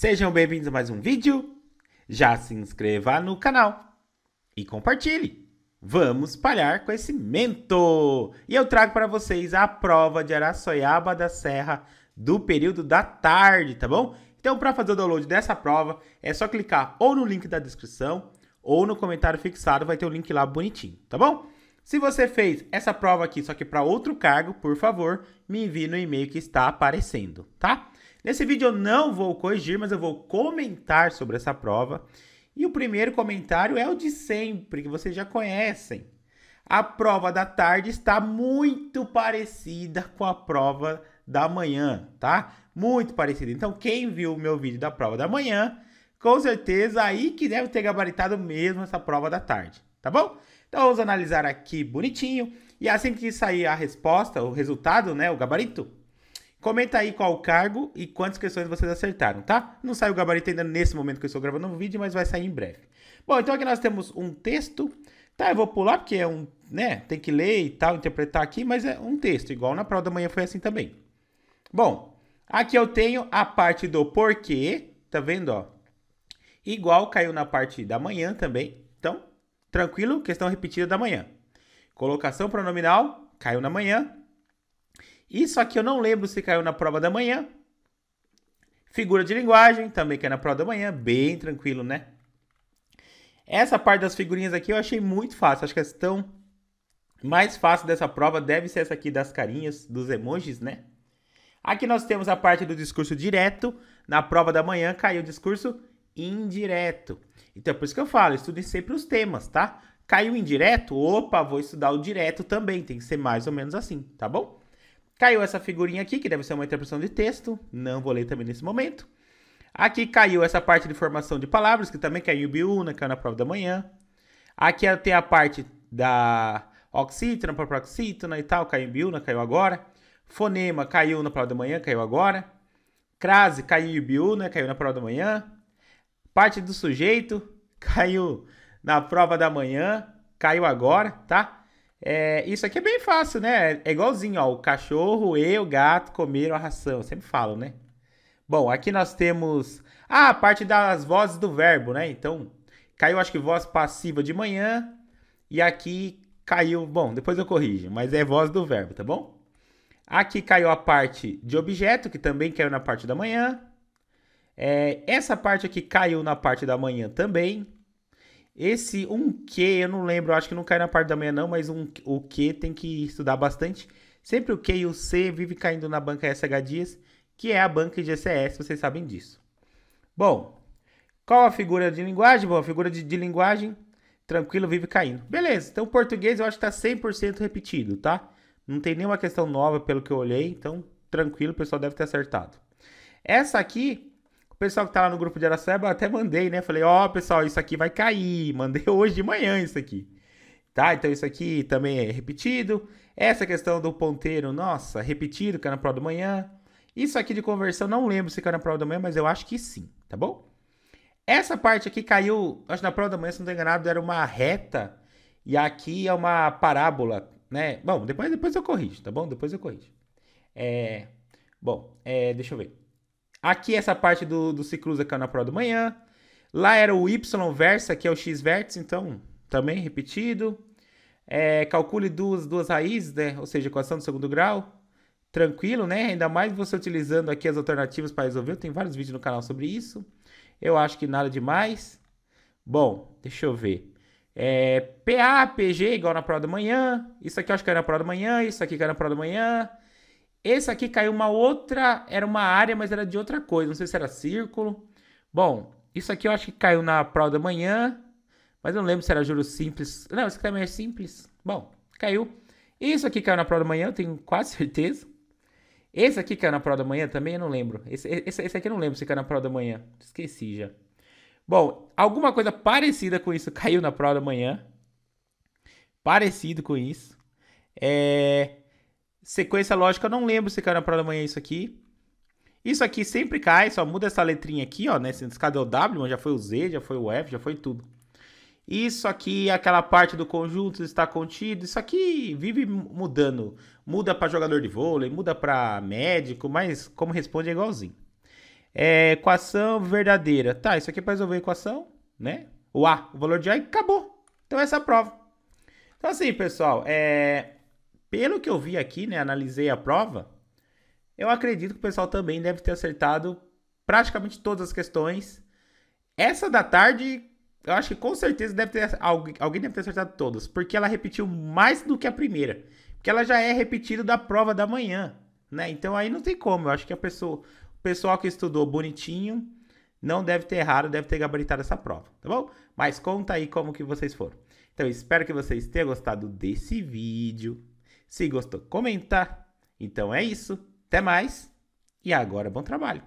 Sejam bem-vindos a mais um vídeo. Já se inscreva no canal e compartilhe. Vamos espalhar conhecimento! E eu trago para vocês a prova de Araçoiaba da Serra do período da tarde, tá bom? Então, para fazer o download dessa prova, é só clicar ou no link da descrição ou no comentário fixado, vai ter o um link lá bonitinho, tá bom? Se você fez essa prova aqui, só que para outro cargo, por favor, me envie no e-mail que está aparecendo, tá? Nesse vídeo eu não vou corrigir, mas eu vou comentar sobre essa prova. E o primeiro comentário é o de sempre, que vocês já conhecem. A prova da tarde está muito parecida com a prova da manhã, tá? Muito parecida. Então, quem viu o meu vídeo da prova da manhã, com certeza aí que deve ter gabaritado mesmo essa prova da tarde, tá bom? Então, vamos analisar aqui bonitinho. E assim que sair a resposta, o resultado, né, o gabarito, Comenta aí qual o cargo e quantas questões vocês acertaram, tá? Não saiu o gabarito ainda nesse momento que eu estou gravando o um vídeo, mas vai sair em breve. Bom, então aqui nós temos um texto, tá? Eu vou pular porque é um, né? Tem que ler e tal, interpretar aqui, mas é um texto, igual na prova da manhã foi assim também. Bom, aqui eu tenho a parte do porquê, tá vendo, ó? Igual caiu na parte da manhã também, então, tranquilo, questão repetida da manhã. Colocação pronominal, caiu na manhã. Isso aqui eu não lembro se caiu na prova da manhã. Figura de linguagem, também é na prova da manhã, bem tranquilo, né? Essa parte das figurinhas aqui eu achei muito fácil. Acho que a questão mais fácil dessa prova deve ser essa aqui das carinhas, dos emojis, né? Aqui nós temos a parte do discurso direto. Na prova da manhã caiu o discurso indireto. Então é por isso que eu falo, estude sempre os temas, tá? Caiu indireto? Opa, vou estudar o direto também. Tem que ser mais ou menos assim, tá bom? Caiu essa figurinha aqui, que deve ser uma interpretação de texto. Não vou ler também nesse momento. Aqui caiu essa parte de formação de palavras, que também caiu em biúna, caiu na prova da manhã. Aqui tem a parte da oxítona, oxítona e tal, caiu em biúna, caiu agora. Fonema caiu na prova da manhã, caiu agora. Crase caiu em biúna, caiu na prova da manhã. Parte do sujeito caiu na prova da manhã, caiu agora, tá? É, isso aqui é bem fácil, né? É igualzinho, ó. O cachorro e o gato comeram a ração. Eu sempre falo, né? Bom, aqui nós temos ah, a parte das vozes do verbo, né? Então, caiu acho que voz passiva de manhã. E aqui caiu. Bom, depois eu corrijo, mas é voz do verbo, tá bom? Aqui caiu a parte de objeto, que também caiu na parte da manhã. É, essa parte aqui caiu na parte da manhã também. Esse um Q, eu não lembro, acho que não cai na parte da manhã não, mas um, o Q tem que estudar bastante. Sempre o Q e o C vive caindo na banca SH Dias, que é a banca de ECS, vocês sabem disso. Bom, qual a figura de linguagem? Bom, a figura de, de linguagem, tranquilo, vive caindo. Beleza, então português eu acho que está 100% repetido, tá? Não tem nenhuma questão nova pelo que eu olhei, então tranquilo, o pessoal deve ter acertado. Essa aqui pessoal que tá lá no grupo de Araceba, até mandei, né? Falei, ó, oh, pessoal, isso aqui vai cair. Mandei hoje de manhã isso aqui. Tá? Então isso aqui também é repetido. Essa questão do ponteiro, nossa, repetido, é na prova do manhã. Isso aqui de conversão, não lembro se caiu na prova da manhã, mas eu acho que sim, tá bom? Essa parte aqui caiu, acho que na prova da manhã, se não tô enganado, era uma reta. E aqui é uma parábola, né? Bom, depois, depois eu corrijo, tá bom? Depois eu corrijo. É, bom, é, deixa eu ver. Aqui essa parte do, do se cruza, que é na prova do manhã. Lá era o Y versa, que é o X vértice, então também repetido. É, calcule duas, duas raízes, né? ou seja, equação do segundo grau. Tranquilo, né? Ainda mais você utilizando aqui as alternativas para resolver. Tem vários vídeos no canal sobre isso. Eu acho que nada demais. Bom, deixa eu ver. É, PA, PG igual na prova da manhã. Isso aqui eu acho que é na prova da manhã. Isso aqui era na prova da manhã. Esse aqui caiu uma outra, era uma área, mas era de outra coisa, não sei se era círculo. Bom, isso aqui eu acho que caiu na prova da manhã, mas eu não lembro se era juro simples. Não, isso aqui também é simples. Bom, caiu. Isso aqui caiu na prova da manhã, eu tenho quase certeza. Esse aqui caiu na prova da manhã também, eu não lembro. Esse, esse, esse aqui eu não lembro se caiu na prova da manhã. Esqueci já. Bom, alguma coisa parecida com isso caiu na prova da manhã. Parecido com isso. É... Sequência lógica, não lembro se caiu na prova da manhã isso aqui. Isso aqui sempre cai, só muda essa letrinha aqui, ó, né? Nesse caso é o W, já foi o Z, já foi o F, já foi tudo. Isso aqui aquela parte do conjunto, está contido. Isso aqui vive mudando. Muda para jogador de vôlei, muda para médico, mas como responde é igualzinho. É, equação verdadeira. Tá, isso aqui é para resolver a equação, né? O A, o valor de A, acabou. Então essa é a prova. Então assim, pessoal, é... Pelo que eu vi aqui, né, analisei a prova, eu acredito que o pessoal também deve ter acertado praticamente todas as questões. Essa da tarde, eu acho que com certeza deve ter alguém deve ter acertado todas, porque ela repetiu mais do que a primeira, porque ela já é repetida da prova da manhã, né? Então aí não tem como. Eu acho que a pessoa, o pessoal que estudou bonitinho não deve ter errado, deve ter gabaritado essa prova, tá bom? Mas conta aí como que vocês foram. Então, espero que vocês tenham gostado desse vídeo. Se gostou, comenta. Então é isso. Até mais e agora bom trabalho.